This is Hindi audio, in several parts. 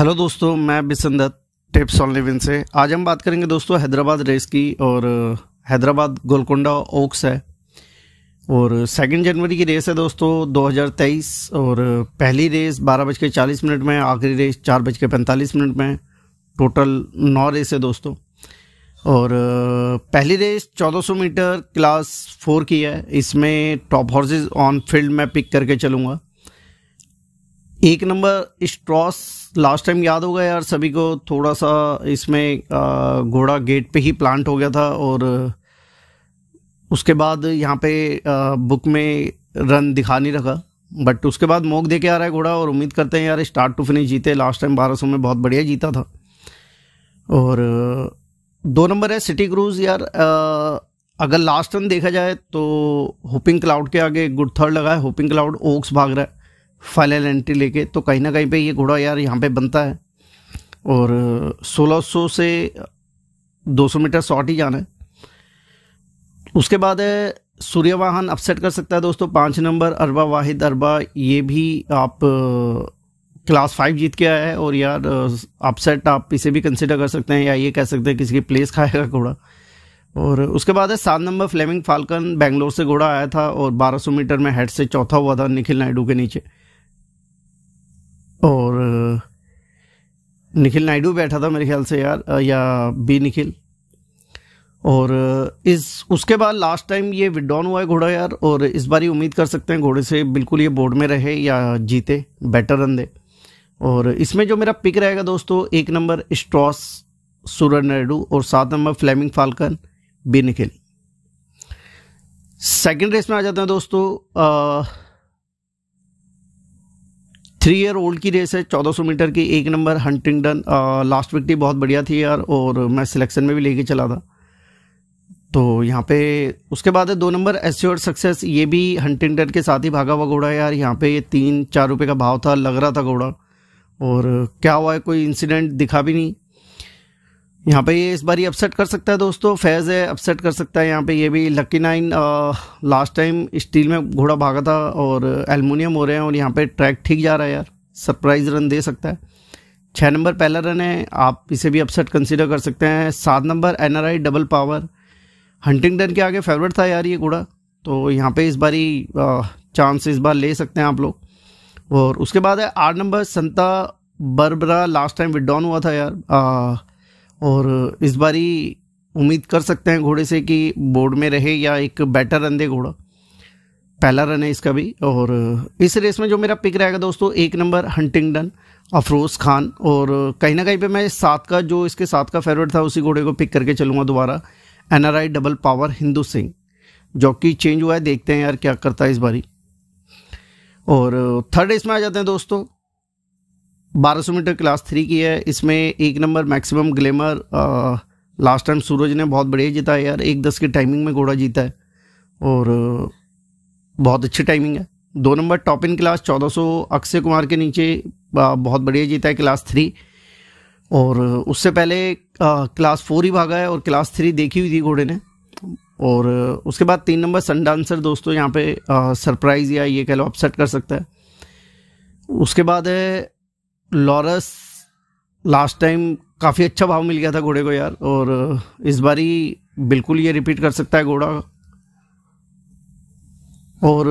हेलो दोस्तों मैं Bishan Dutt tips on living से आज हम बात करेंगे दोस्तों हैदराबाद रेस की और हैदराबाद गोलकोंडा ओक्स है और सेकेंड जनवरी की रेस है दोस्तों 2023 और पहली रेस बारह बज के चालीस मिनट में आखिरी रेस चार बज के पैंतालीस मिनट में टोटल नौ रेस है दोस्तों और पहली रेस 1400 मीटर क्लास फोर की है इसमें टॉप हॉर्सेज ऑन फील्ड में पिक करके चलूँगा एक नंबर स्ट्रॉस लास्ट टाइम याद होगा यार सभी को थोड़ा सा इसमें घोड़ा गेट पे ही प्लांट हो गया था और उसके बाद यहाँ पे बुक में रन दिखा नहीं रखा बट उसके बाद मोक दे के आ रहा है घोड़ा और उम्मीद करते हैं यार स्टार्ट टू फिनिश जीते लास्ट टाइम बारह सौ में बहुत बढ़िया जीता था और दो नंबर है सिटी क्रूज यार अगर लास्ट रन देखा जाए तो होपिंग क्लाउड के आगे गुड थर्ड लगा है होपिंग क्लाउड ओक्स भाग रहा है फाइनल एंट्री लेके तो कहीं ना कहीं पे ये घोड़ा यार यहाँ पे बनता है और 1600 से 200 मीटर शॉर्ट ही जाना है उसके बाद है सूर्य वाहन अपसेट कर सकता है दोस्तों पाँच नंबर अरबा वाहिद अरबा ये भी आप क्लास फाइव जीत के आया है और यार अपसेट आप इसे भी कंसिडर कर सकते हैं या ये कह सकते हैं किसी की प्लेस खाएगा घोड़ा और उसके बाद है सात नंबर फ्लेमिंग फाल्कन बेंगलोर से घोड़ा आया था और 1200 मीटर में हेड से चौथा हुआ था निखिल नायडू के नीचे और निखिल नायडू बैठा था मेरे ख्याल से यार या बी निखिल और इस उसके बाद लास्ट टाइम ये विड्रॉन हुआ है घोड़ा यार और इस बार ही उम्मीद कर सकते हैं घोड़े से बिल्कुल ये बोर्ड में रहे या जीते बेटर रन दे और इसमें जो मेरा पिक रहेगा दोस्तों एक नंबर स्ट्रॉस सूरज नायडू और सात number flaming falcon B Nikhil second race में आ जाते हैं दोस्तों आ, थ्री ईयर ओल्ड की रेस है चौदह सौ मीटर की एक नंबर हंटिंगटन लास्ट विकटी बहुत बढ़िया थी यार और मैं सिलेक्शन में भी लेके चला था तो यहाँ पे उसके बाद है दो नंबर एस्योर सक्सेस ये भी हंटिंगटन के साथ ही भागा हुआ घोड़ा यार यहाँ पे ये तीन चार रुपये का भाव था लग रहा था घोड़ा और क्या हुआ है कोई इंसिडेंट दिखा भी नहीं यहाँ पे ये इस बार ही अपसेट कर सकता है दोस्तों फैज़ है अपसेट कर सकता है यहाँ पे ये भी लकी नाइन लास्ट टाइम स्टील में घोड़ा भागा था और एलमिनियम हो रहे हैं और यहाँ पे ट्रैक ठीक जा रहा है यार सरप्राइज रन दे सकता है छः नंबर पहला रन है आप इसे भी अपसेट कंसिडर कर सकते हैं सात number N double power hunting के आगे फेवरेट था यार ये घोड़ा तो यहाँ पर इस बारी चांस uh, इस बार ले सकते हैं आप लोग और उसके बाद है आठ number Santa Barbara last time withdrawn हुआ था यार uh, और इस बारी उम्मीद कर सकते हैं घोड़े से कि बोर्ड में रहे या एक बेटर रन दे घोड़ा पहला रन है इसका भी और इस रेस में जो मेरा पिक रहेगा दोस्तों एक नंबर हंटिंगडन अफरोज खान और कहीं ना कहीं पे मैं सात का जो इसके सात का फेवरेट था उसी घोड़े को पिक करके चलूँगा दोबारा N R I double power Hindu Singh jockey change हुआ है देखते हैं यार क्या करता है इस बारी और थर्ड रेस में आ जाते हैं दोस्तों 1200 मीटर क्लास थ्री की है इसमें एक number maximum glamour last time Suraj ने बहुत बढ़िया जीता है यार एक दस की टाइमिंग में घोड़ा जीता है और बहुत अच्छी टाइमिंग है दो number top in class 1400 Akshay Kumar के नीचे बहुत बढ़िया जीता है क्लास थ्री और उससे पहले आ, क्लास फोर ही भागा है और क्लास थ्री देखी हुई थी घोड़े ने और उसके बाद तीन नंबर सन डांसर दोस्तों यहाँ पे सरप्राइज़ या ये कह लो अपसेट कर सकता है उसके बाद है लॉरस लास्ट टाइम काफ़ी अच्छा भाव मिल गया था घोड़े को यार और इस बारी बिल्कुल ये रिपीट कर सकता है घोड़ा और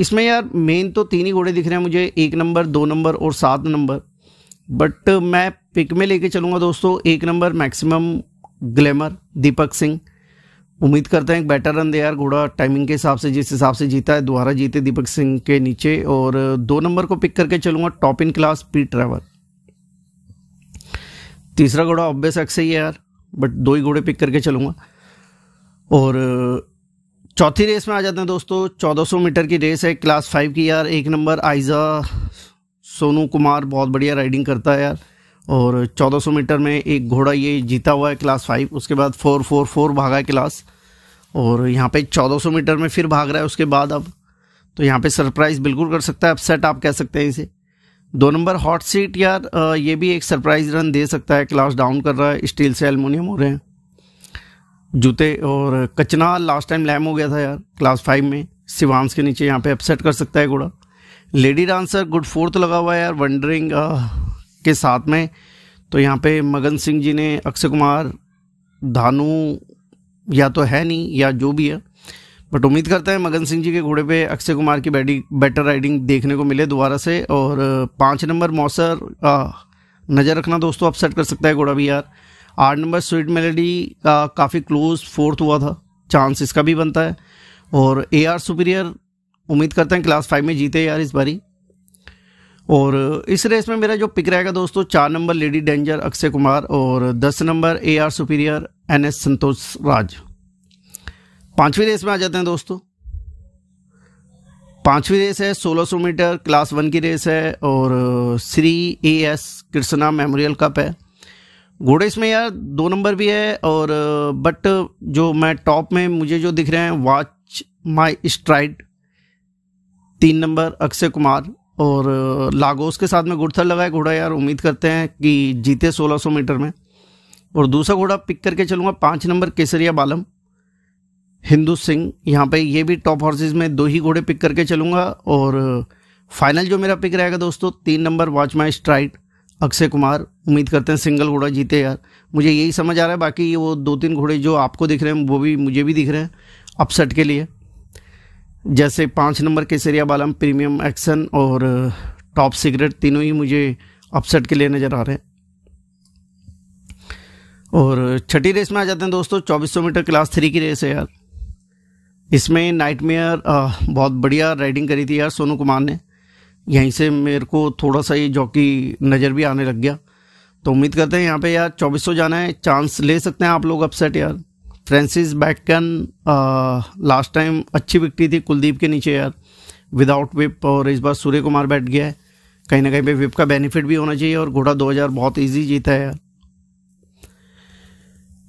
इसमें यार मेन तो तीन ही घोड़े दिख रहे हैं मुझे एक नंबर दो नंबर और सात नंबर बट मैं पिक में लेके चलूँगा दोस्तों एक number maximum glamour Deepak Singh उम्मीद करते हैं बेटर रन दे यार घोड़ा टाइमिंग के हिसाब से जिस हिसाब से जीता है दोबारा जीते दीपक सिंह के नीचे और दो नंबर को पिक करके चलूंगा top in class P Trevor तीसरा घोड़ा ऑब्वियस एक्स ही है यार बट दो ही घोड़े पिक करके चलूंगा और चौथी रेस में आ जाते हैं दोस्तों 1400 मीटर की रेस है क्लास फाइव की यार एक नंबर आइजा सोनू कुमार बहुत बढ़िया राइडिंग करता है यार और 1400 मीटर में एक घोड़ा ये जीता हुआ है क्लास फाइव उसके बाद फोर फोर फोर भागा है क्लास और यहाँ पे 1400 मीटर में फिर भाग रहा है उसके बाद अब तो यहाँ पे सरप्राइज़ बिल्कुल कर सकता है अपसेट आप कह सकते हैं इसे दो नंबर हॉट सीट यार ये भी एक सरप्राइज रन दे सकता है क्लास डाउन कर रहा है स्टील से एलमोनियम हो रहे हैं जूते और कचना लास्ट टाइम लैम हो गया था यार क्लास फाइव में सिवानस के नीचे यहाँ पे अपसेट कर सकता है घोड़ा लेडी डांसर गुड फोर्थ लगा हुआ है यार वंडरिंग के साथ में तो यहाँ पे मगन सिंह जी ने अक्षय कुमार धानु या तो है नहीं या जो भी है बट उम्मीद करते हैं मगन सिंह जी के घोड़े पे अक्षय कुमार की बैटिंग बेटर राइडिंग देखने को मिले दोबारा से और पाँच नंबर मौसर नज़र रखना दोस्तों अपसेट कर सकता है घोड़ा भी यार आठ नंबर स्वीट मेलेडी का काफ़ी क्लोज फोर्थ हुआ था चांस इसका भी बनता है और ए आर सुपीरियर उम्मीद करते हैं क्लास फाइव में जीते यार इस बारी और इस रेस में मेरा जो पिक रहेगा दोस्तों चार number lady danger Akshay Kumar और दस number A R superior N S Santosh Raj पांचवी रेस में आ जाते हैं दोस्तों पांचवी रेस है 1600 मीटर क्लास वन की रेस है और Shri A S Krishna memorial cup है घोड़े इसमें यार दो नंबर भी है और बट जो मैं टॉप में मुझे जो दिख रहे हैं वॉच माई स्ट्राइड तीन नंबर अक्षय कुमार और लागोस के साथ में गुड़थल लगाए घोड़ा यार उम्मीद करते हैं कि जीते 1600 मीटर में और दूसरा घोड़ा पिक करके चलूँगा पाँच नंबर केसरिया बालम हिंदू सिंह यहाँ पे ये भी टॉप हॉर्सेज में दो ही घोड़े पिक करके चलूँगा और फाइनल जो मेरा पिक रहेगा दोस्तों तीन number watch my stride Akshay Kumar उम्मीद करते हैं सिंगल घोड़ा जीते यार मुझे यही समझ आ रहा है बाकी वो दो तीन घोड़े जो आपको दिख रहे हैं वो भी मुझे भी दिख रहे हैं अपसेट के लिए जैसे पाँच number Kesariya Balam premium action और टॉप uh, सिगरेट तीनों ही मुझे अपसेट के लिए नज़र आ रहे हैं और uh, छठी रेस में आ जाते हैं दोस्तों 2400 मीटर क्लास थ्री की रेस है यार इसमें नाइट मेयर uh, बहुत बढ़िया राइडिंग करी थी यार सोनू कुमार ने यहीं से मेरे को थोड़ा सा ये जॉकी नज़र भी आने लग गया तो उम्मीद करते हैं यहाँ पे यार 2400 जाना है चांस ले सकते हैं आप लोग अपसेट यार फ्रेंसिस बैटकन लास्ट टाइम अच्छी विकटी थी कुलदीप के नीचे यार विदाउट विप और इस बार सूर्य कुमार बैठ गया है कहीं ना कहीं पे विप का बेनिफिट भी होना चाहिए और घोड़ा 2000 बहुत इजी जीता है यार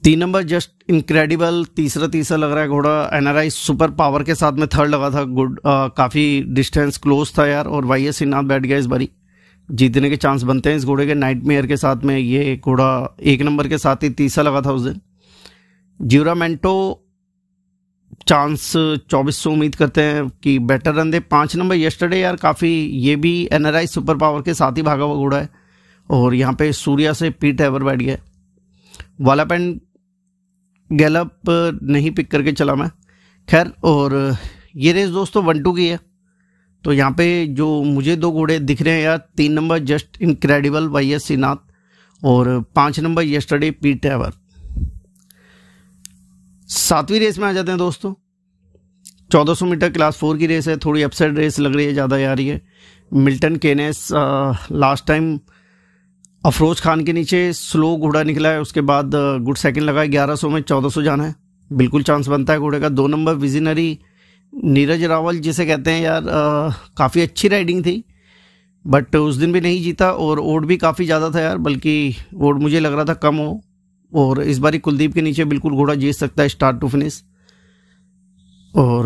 तीन नंबर जस्ट इनक्रेडिबल तीसरा तीसरा लग रहा है घोड़ा एनआरआई सुपर पावर के साथ में थर्ड लगा था गुड काफ़ी डिस्टेंस क्लोज था यार और वाई एस बैठ गया इस बारी जीतने के चांस बनते हैं इस घोड़े के नाइट मेयर के साथ में ये घोड़ा एक नंबर के साथ ही तीसरा लगा था उस दिन ज्यूरामेंटो चांस 2400 उम्मीद करते हैं कि बेटर रन दे पाँच नंबर यस्टरडे यार काफ़ी ये भी एन सुपर पावर के साथ ही भागा हुआ घोड़ा है और यहाँ पे सूर्या से पी टैवर बैठ गया वालापेन गैलप नहीं पिक करके चला मैं खैर और ये रेस दोस्तों वन टू की है तो यहाँ पे जो मुझे दो घोड़े दिख रहे हैं यार तीन number just incredible Y S Srinath और पाँच नंबर यस्टरडे पी टैवर सातवीं रेस में आ जाते हैं दोस्तों 1400 मीटर क्लास फोर की रेस है थोड़ी अपसेड रेस लग रही है ज़्यादा आ रही है Milton Keynes last time Afroz Khan के नीचे स्लो घोड़ा निकला है उसके बाद गुड uh, सेकंड लगा है सौ में 1400 जाना है बिल्कुल चांस बनता है घोड़े का दो नंबर विजनरी नीरज रावल जिसे कहते हैं यार uh, काफ़ी अच्छी राइडिंग थी बट उस दिन भी नहीं जीता और ओड भी काफ़ी ज़्यादा था यार बल्कि ओड मुझे लग रहा था कम हो और इस बारी कुलदीप के नीचे बिल्कुल घोड़ा जीत सकता है स्टार्ट टू फिनिश और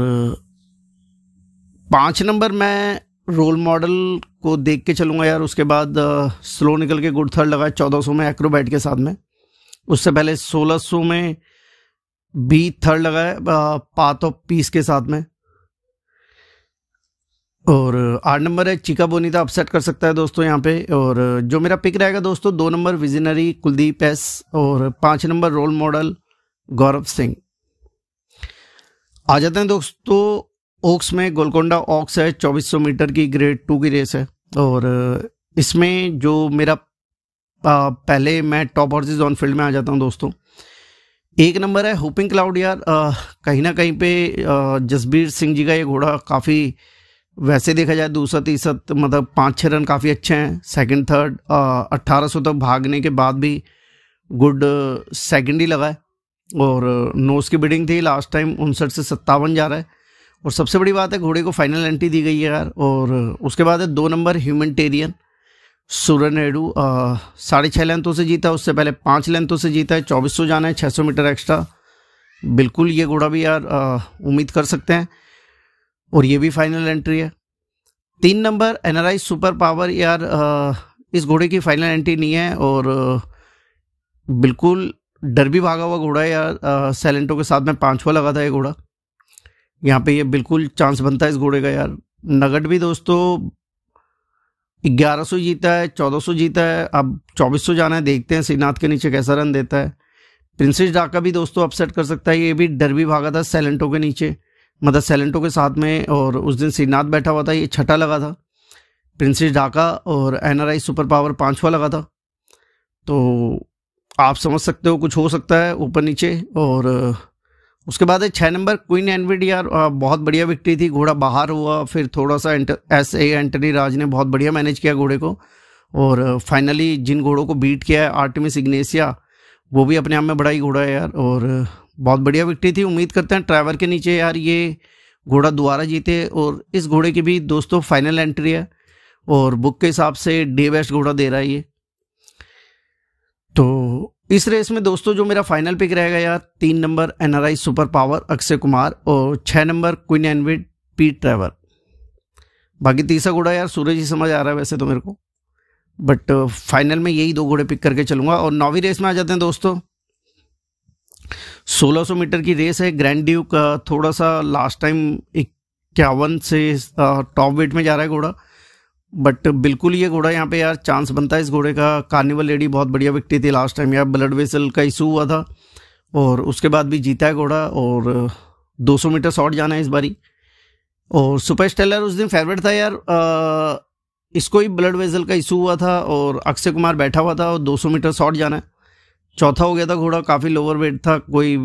पाँच नंबर मैं रोल मॉडल को देख के चलूँगा यार उसके बाद स्लो निकल के गुड थर्ड लगा चौदह सौ में एक्रोबैट के साथ में उससे पहले सोलह सौ में बी थर्ड लगाए पात ऑफ पीस के साथ में और आठ नंबर है चिका था अपसेट कर सकता है दोस्तों यहाँ पे और जो मेरा पिक रहेगा दोस्तों दो नंबर विजनरी कुलदीप एस और पांच number role model Gaurav Singh आ जाते हैं दोस्तों ओक्स में गोलकोंडा ऑक्स है 2400 मीटर की ग्रेड टू की रेस है और इसमें जो मेरा पहले मैं टॉप हॉर्सेज ऑन फील्ड में आ जाता हूँ दोस्तों एक नंबर है होपिंग क्लाउड यार कहीं ना कहीं पे जसबीर सिंह जी का ये घोड़ा काफ़ी वैसे देखा जाए दूसरा तीसरा तो मतलब पाँच छः रन काफ़ी अच्छे हैं सेकंड थर्ड अट्ठारह सौ तक भागने के बाद भी गुड सेकंड ही लगा है और नोस की बिडिंग थी लास्ट टाइम उनसठ से सत्तावन जा रहा है और सबसे बड़ी बात है घोड़े को फाइनल एंट्री दी गई है यार और उसके बाद है दो नंबर ह्यूमनटेरियन सूर्य नेहडू साढ़े छः लेंथों से जीता उससे पहले पाँच लेंथों से जीता है चौबीस सौ जाना है छः सौ मीटर एक्स्ट्रा बिल्कुल ये घोड़ा भी यार उम्मीद कर सकते हैं और ये भी फाइनल एंट्री है तीन नंबर एनआरआई सुपर पावर यार इस घोड़े की फाइनल एंट्री नहीं है और बिल्कुल डर भी भागा हुआ घोड़ा है यार सैलेंटो के साथ में पाँचवा लगा था ये घोड़ा यहाँ पे ये बिल्कुल चांस बनता है इस घोड़े का यार नगट भी दोस्तों 1100 जीता है 1400 जीता है अब 2400 जाना है देखते हैं श्रीनाथ के नीचे कैसा रन देता है प्रिंसेस डाका भी दोस्तों अपसेट कर सकता है ये भी डर भी भागा था सैलेंटो के नीचे मदर सैलेंटो के साथ में और उस दिन श्रीनाथ बैठा हुआ था ये छठा लगा था प्रिंसेस ढाका और एन सुपर पावर पाँचवा लगा था तो आप समझ सकते हो कुछ हो सकता है ऊपर नीचे और उसके बाद है छः नंबर क्वीन एनविड यार बहुत बढ़िया विक्ट्री थी घोड़ा बाहर हुआ फिर थोड़ा सा एस ए एंटनी राज ने बहुत बढ़िया मैनेज किया घोड़े को और फाइनली जिन घोड़ों को बीट किया है आर्टमिस इग्नेसिया वो भी अपने आप में बड़ा ही घोड़ा है यार और बहुत बढ़िया विक्ट्री थी उम्मीद करते हैं ट्राइवर के नीचे यार ये घोड़ा दोबारा जीते और इस घोड़े की भी दोस्तों फाइनल एंट्री है और बुक के हिसाब से डे बेस्ट घोड़ा दे रहा है ये तो इस रेस में दोस्तों जो मेरा फाइनल पिक रहेगा यार तीन number N super power Akshay Kumar और छः number queen envied P Trevor बाकी तीसरा घोड़ा यार सूरज ही समझ आ रहा है वैसे तो मेरे को बट फाइनल में यही दो घोड़े पिक करके चलूंगा और नौवीं रेस में आ जाते हैं दोस्तों 1600 मीटर की रेस है ग्रैंड ड्यूक थोड़ा सा लास्ट टाइम इक्यावन से टॉप वेट में जा रहा है घोड़ा बट बिल्कुल ये घोड़ा यहाँ पे यार चांस बनता है इस घोड़े का कार्निवल लेडी बहुत बढ़िया विकटी थी लास्ट टाइम यार ब्लड वेसल का इशू हुआ था और उसके बाद भी जीता है घोड़ा और 200 मीटर शॉर्ट जाना है इस बारी और सुपर स्टेलर उस दिन फेवरेट था यार आ, इसको ही ब्लड वेसल का इशू हुआ था और अक्षय कुमार बैठा हुआ था और 200 मीटर शॉर्ट जाना है चौथा हो गया था घोड़ा काफ़ी लोअर वेट था कोई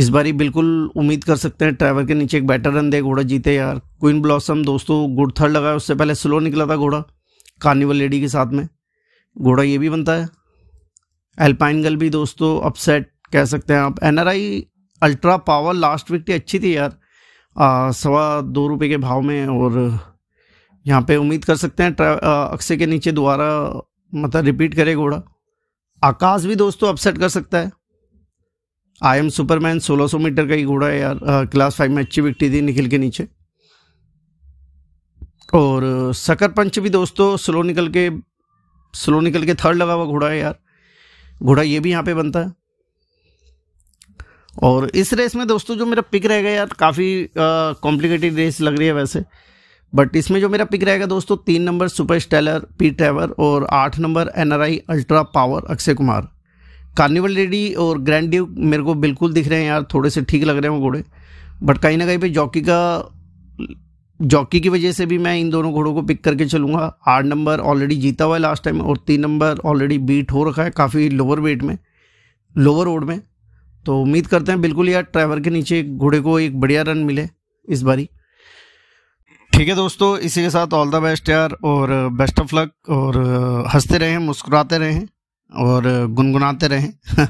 इस बारी बिल्कुल उम्मीद कर सकते हैं ट्राइवर के नीचे एक बैटर रन दे घोड़ा जीते यार क्वीन ब्लॉसम दोस्तों गुड थर्ड लगाया उससे पहले स्लो निकला था घोड़ा कार्निवल लेडी के साथ में घोड़ा ये भी बनता है एल्पाइन गल भी दोस्तों अपसेट कह सकते हैं आप N ultra power last victory अच्छी थी यार आ, सवा दो रुपये के भाव में और यहाँ पे उम्मीद कर सकते हैं अक्से के नीचे दोबारा मतलब रिपीट करे घोड़ा आकाश भी दोस्तों अपसेट कर सकता है आई एम सुपरमैन 1600 मीटर का ही घोड़ा है यार आ, क्लास फाइव में अच्छी विकटी थी निखिल के नीचे और सकर पंच भी दोस्तों स्लो निकल के स्लो निकल के थर्ड लगा हुआ घोड़ा है यार घोड़ा ये भी यहाँ पे बनता है और इस रेस में दोस्तों जो मेरा पिक रहेगा यार काफ़ी कॉम्प्लिकेटेड रेस लग रही है वैसे बट इसमें जो मेरा पिक रहेगा दोस्तों तीन number super stellar P Trevor और आठ number N ultra power Akshay Kumar carnival ready और ग्रैंड ड्यूक मेरे को बिल्कुल दिख रहे हैं यार थोड़े से ठीक लग रहे हैं वो घोड़े बट कहीं ना कहीं पे जॉकी का जॉकी की वजह से भी मैं इन दोनों घोड़ों को पिक करके चलूँगा आठ नंबर ऑलरेडी जीता हुआ है लास्ट टाइम और तीन नंबर ऑलरेडी बीट हो रखा है काफ़ी लोअर वेट में लोअर रोड में तो उम्मीद करते हैं बिल्कुल यार ट्रैवर के नीचे घोड़े को एक बढ़िया रन मिले इस बारी ठीक है दोस्तों इसी के साथ ऑल द बेस्ट यार और बेस्ट ऑफ लक और हंसते रहें मुस्कुराते रहें और गुनगुनाते रहें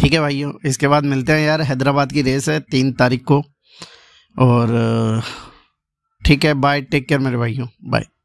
ठीक है भाइयों इसके बाद मिलते हैं यार हैदराबाद की रेस है तीन तारीख को और ठीक है बाय टेक केयर मेरे भाइयों बाय